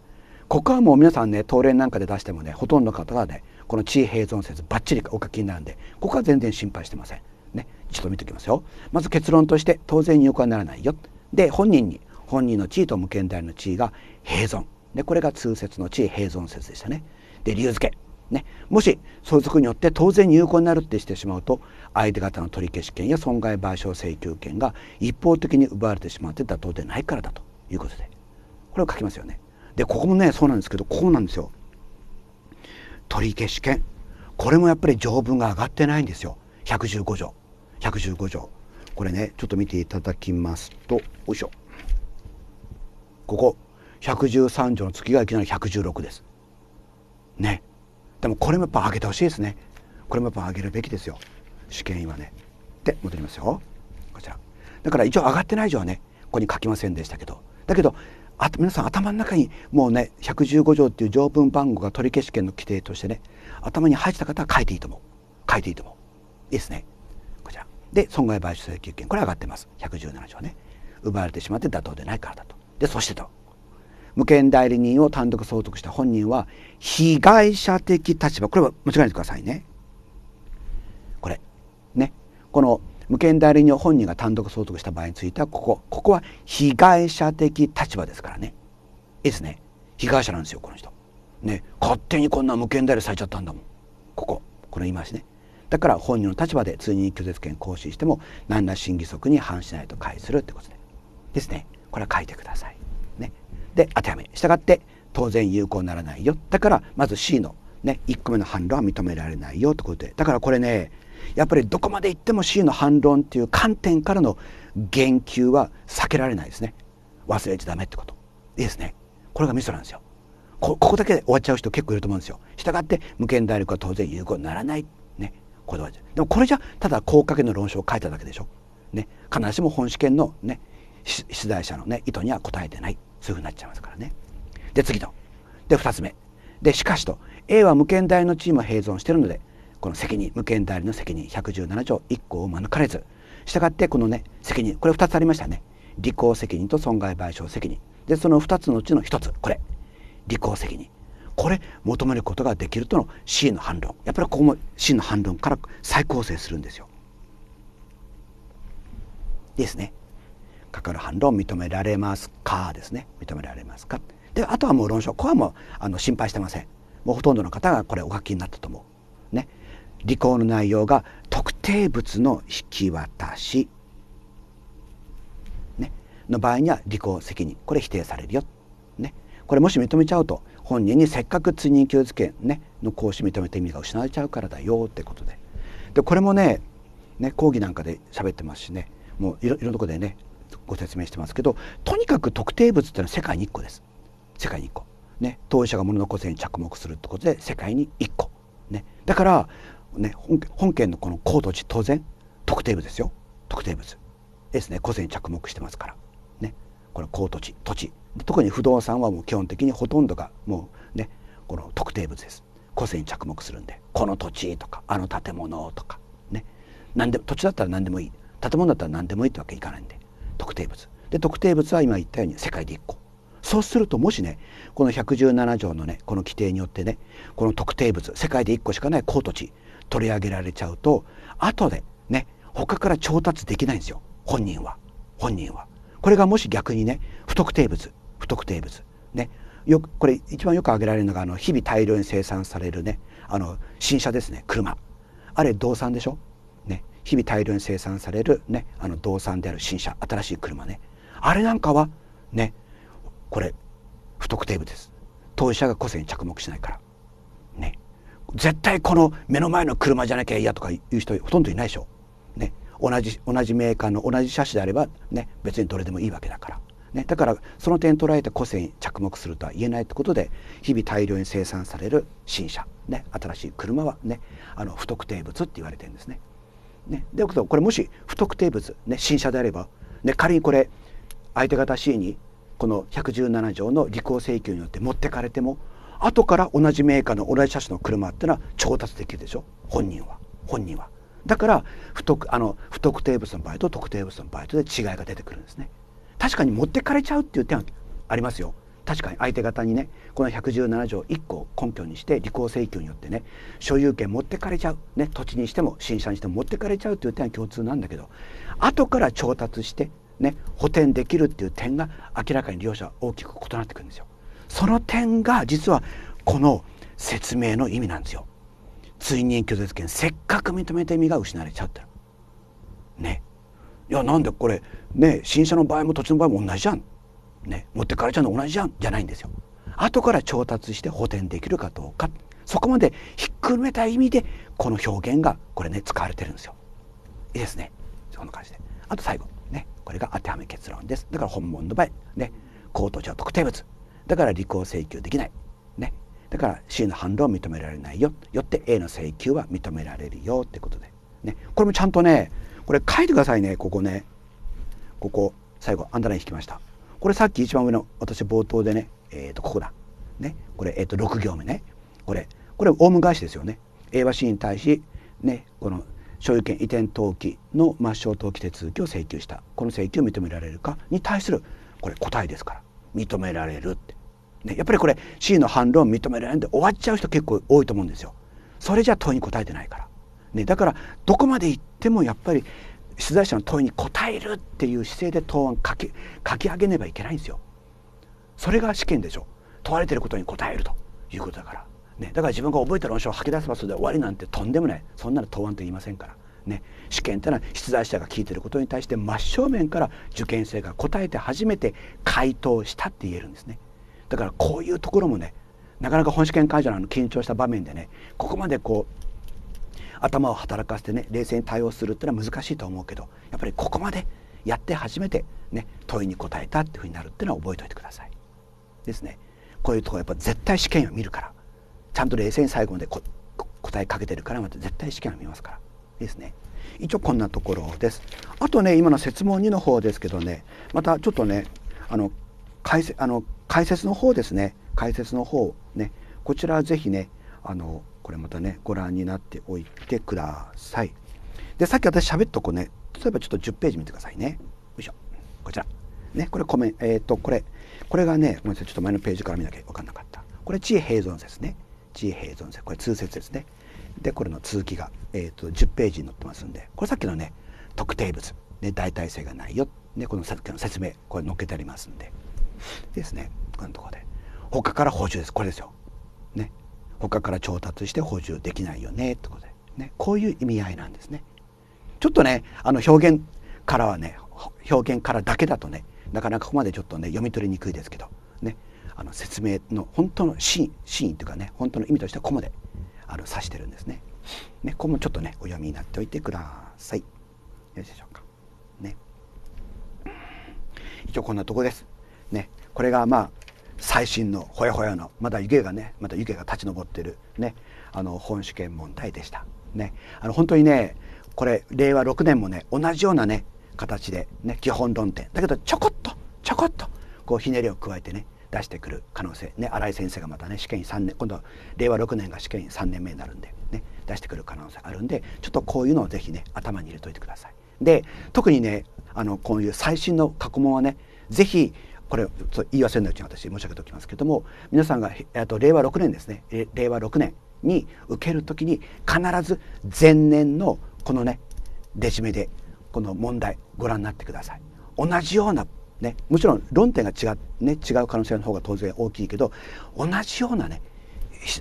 ここはもう皆さんね、当連なんかで出してもね、ほとんどの方がね、この地位平存説ばっちりお書きになるんで、ここは全然心配してません。ね。ちょっと見ておきますよ。まず結論として、当然有効にならないよ。で、本人に本人の地位と無権代の地位が平存。で、これが通説の地位平存説でしたね。で、理由付け。ね、もし相続によって当然有効になるってしてしまうと相手方の取り消し権や損害賠償請求権が一方的に奪われてしまって妥当でないからだということでこれを書きますよね。でここもねそうなんですけどこうなんですよ。取り消し権これもやっぱり条文が上がってないんですよ115条115条これねちょっと見ていただきますとよいしょ。ここ113条の月がいきなり116です。ね。でもこれもやっぱ上げてほしいですね。これもやっぱ上げるべきですよ。試験はね。で戻りますよ。こちら。だから一応上がってない以上はねここに書きませんでしたけどだけどあ皆さん頭の中にもうね115条っていう条文番号が取消権の規定としてね頭に入った方は書いていいと思う書いていいと思ういいですねこちらで損害賠償請求権これ上がってます117条ね奪われてしまって妥当でないからだとでそしてと無権代理人を単独相続した本人は被害者的立場これは間違えないでくださいねこれねこの無権代理人を本人が単独相続した場合についてはここここは被害者的立場ですからねいいですね被害者なんですよこの人ね勝手にこんな無権代理されちゃったんだもんこここの言い回しねだから本人の立場で通任拒絶権行使しても何ら審議則に反しないと解するってことでですねこれは書いてください。ね、で当てはめしたがって当然有効にならないよだからまず C の、ね、1個目の反論は認められないよということでだからこれねやっぱりどこまでいっても C の反論っていう観点からの言及は避けられないですね忘れちゃダメってこといいですねこれがミソなんですよここだけで終わっちゃう人結構いると思うんですよしたがって無限大力は当然有効にならないねこれでもこれじゃただ高架けの論証を書いただけでしょね必ずしも本試験のね出題者のね意図には答えてないそういうふうになっちゃいますからね。で次ので2つ目でしかしと A は無権代のチームを併存しているのでこの責任無権代理の責任117条1項を免れずしたがってこのね責任これ2つありましたね履行責任と損害賠償責任でその2つのうちの1つこれ履行責任これ求めることができるとの C の反論やっぱりここも C の反論から再構成するんですよ。ですね。かかる反論認められますかですね認められますかであとはもう論証これはもうあの心配してませんもうほとんどの方がこれお書きになったと思うね履行の内容が特定物の引き渡し、ね、の場合には履行責任これ否定されるよ、ね、これもし認めちゃうと本人にせっかく追認給付権、ね、の行使認めた意味が失われちゃうからだよってことででこれもねね講義なんかで喋ってますしねもういろいろんなとこでねご説明してますけどとにかく特定物っていうのは世界に1個です。世界に1個。ね、当事者が物の個性に着目するってことで世界に1個。ね、だから、ね、本件のこの高度値当然特定物ですよ特定物ですね個性に着目してますから。ね、この高土地土地特に不動産はもう基本的にほとんどがもうねこの特定物です個性に着目するんでこの土地とかあの建物とかね何で土地だったら何でもいい建物だったら何でもいいってわけいかないんで特定物で特定物は今言ったように世界で1個そうするともしねこの117条のねこの規定によってねこの特定物世界で1個しかない高土地取り上げられちゃうと後でね他から調達できないんですよ本人は本人は。これがもし逆にね不特定物不特定物ねよくこれ一番よく挙げられるのがあの日々大量に生産されるねあの新車ですね車あれ動産でしょ日々大量に生産される、ね、あの動産である新車新しい車ねあれなんかはねこれ不特定部です当事者が個性に着目しないからね絶対この目の前の車じゃなきゃ嫌とか言う人ほとんどいないでしょね同じ同じメーカーの同じ車種であればね別にどれでもいいわけだからね、だからその点捉えて個性に着目するとは言えないってことで日々大量に生産される新車、ね、新しい車は、ね、あの不特定物って言われてるんですね。ね、でこれもし不特定物、ね、新車であれば、ね、仮にこれ相手方 C にこの117条の履行請求によって持ってかれても後から同じメーカーの同じ車種の車ってのは調達できるでしょ本人は本人はだから不特あの不特定物の場合と特定物の場合とで違いが出てくるんですね確かに持ってかれちゃうっていう点はありますよ確かに相手方にねこの117条1個を根拠にして履行請求によってね所有権持ってかれちゃう、ね、土地にしても新車にしても持ってかれちゃうという点は共通なんだけど後から調達して、ね、補填できるっていう点が明らかに利用者は大きく異なってくるんですよ。その点が実はこの説明の意味なんですよ。追認拒絶権せっかく認めた意味が失われちゃったねいやなんでこれね新車の場合も土地の場合も同じじゃんね、持ってかれちゃうの同じじゃんじゃないんですよ。後から調達して補填できるかどうかそこまでひっくるめた意味でこの表現がこれね使われてるんですよ。いいですねこんな感じで。あと最後ねこれが当てはめ結論です。だから本物の場合ね高等庁特定物だから履行請求できない。ね、だから C の反論を認められないよよって A の請求は認められるよってことで、ね、これもちゃんとねこれ書いてくださいねここねここ最後アンダーライン引きました。これさっき一番上の私冒頭でね、えー、とここだ、ね、これ、えー、と6行目ねこれこれオウム返しですよね。A 和 C に対し、ね、この所有権移転登記の抹消登記手続きを請求したこの請求を認められるかに対するこれ答えですから認められるって、ね、やっぱりこれ C の反論認められるんで終わっちゃう人結構多いと思うんですよ。それじゃ問いに答えてないから。ね、だからどこまで行ってもやっぱり取材者の問いに答えるっていう姿勢で答案書き書き上げねばいけないんですよ。それが試験でしょ問われてることに答えるということだから、ね、だから自分が覚えた論証を吐き出せばそれで終わりなんてとんでもないそんなの答案と言いませんから。ね、試験ってのは出題者が聞いてることに対して真正面から受験生が答えて初めて回答したって言えるんですねだからこういうところもねなかなか本試験会場の緊張した場面でねここまでこう頭を働かせてね冷静に対応するっていうのは難しいと思うけどやっぱりここまでやって初めて、ね、問いに答えたっていうふうになるっていうのは覚えておいてください。ですね。こういうとこやっぱ絶対試験を見るからちゃんと冷静に最後まで答えかけてるからまた絶対試験を見ますからですね。一応こんなところです。あとね今の説問2の方ですけどねまたちょっとねあの解説あの解説の方ですね解説の方ねこちらは是非ねあのこれまたねご覧になっておいてくださいでさっき私喋っとこね例えばちょっと10ページ見てくださいねよいしょこちらねこれコメえっ、ー、とこれこれがねごめんなさいちょっと前のページから見なきゃ分かんなかったこれ地平存説ね地平存説これ通説ですねでこれの続きが、えーと、10ページに載ってますんでこれさっきのね特定物、ね、代替性がないよ、ね、このさっきの説明これ載っけてありますんでですねこのとこで他から補充ですこれですよ他から調達して補充できないよねってことで、ね、こういう意味合いなんですね。ちょっとねあの表現からはね表現からだけだとねなかなかここまでちょっとね読み取りにくいですけど、ね、あの説明の本当のシーンシーンというかね本当の意味としてはこまであの指してるんですね。ね、ここもちょっとねお読みになっておいてください。よろしいでしょうか。ね。一応こんなとこです。ね、これがまあ最新のほやほやのまだ湯気がねまだ湯気が立ち上ってるねあの本試験問題でした。ね、あの本当にねこれ令和6年もね同じようなね形で、ね、基本論点だけどちょこっとちょこっとこうひねりを加えてね出してくる可能性ね新井先生がまたね試験3年今度は令和6年が試験3年目になるんでね出してくる可能性あるんでちょっとこういうのを是非ね頭に入れといてください。で特にねあのこういう最新の過去問はねぜひこれ言い忘れないうちに私申し上げておきますけれども皆さんが、えと令和6年ですね令和6年に受けるときに必ず前年のこのねレジメでこの問題ご覧になってください。同じようなね、もちろん論点が違,、ね、違う可能性の方が当然大きいけど同じようなね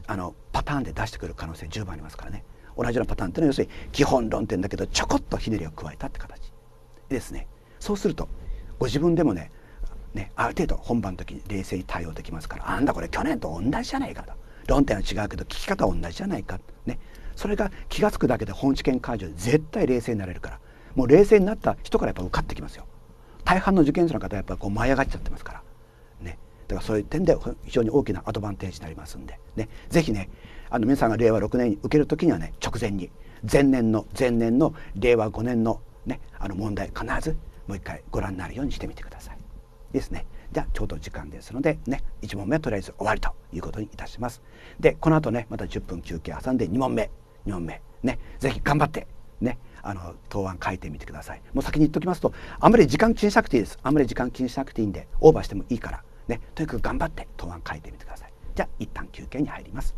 あのパターンで出してくる可能性十分ありますからね同じようなパターンっていうのは要するに基本論点だけどちょこっとひねりを加えたって形ですねそうするとご自分でもねね、ある程度本番の時に冷静に対応できますからあんだこれ去年と同じじゃないかと論点は違うけど聞き方は同じじゃないか、ね、それが気が付くだけで本試験会場で絶対冷静になれるからもう冷静になった人からやっぱ受かってきますよ大半の受験生の方はやっぱこう舞い上がっちゃってますからねだからそういう点で非常に大きなアドバンテージになりますんでね是非ねあの皆さんが令和6年に受ける時にはね直前に前年の前年の令和5年のねあの問題必ずもう一回ご覧になるようにしてみてください。ですねじゃあちょうど時間ですのでね1問目はとりあえず終わりということにいたしますでこの後ねまた10分休憩挟んで2問目2問目ね是非頑張ってねあの答案書いてみてくださいもう先に言っときますとあんまり時間気にしなくていいですあんまり時間気にしなくていいんでオーバーしてもいいからねとにかく頑張って答案書いてみてくださいじゃあ一旦休憩に入ります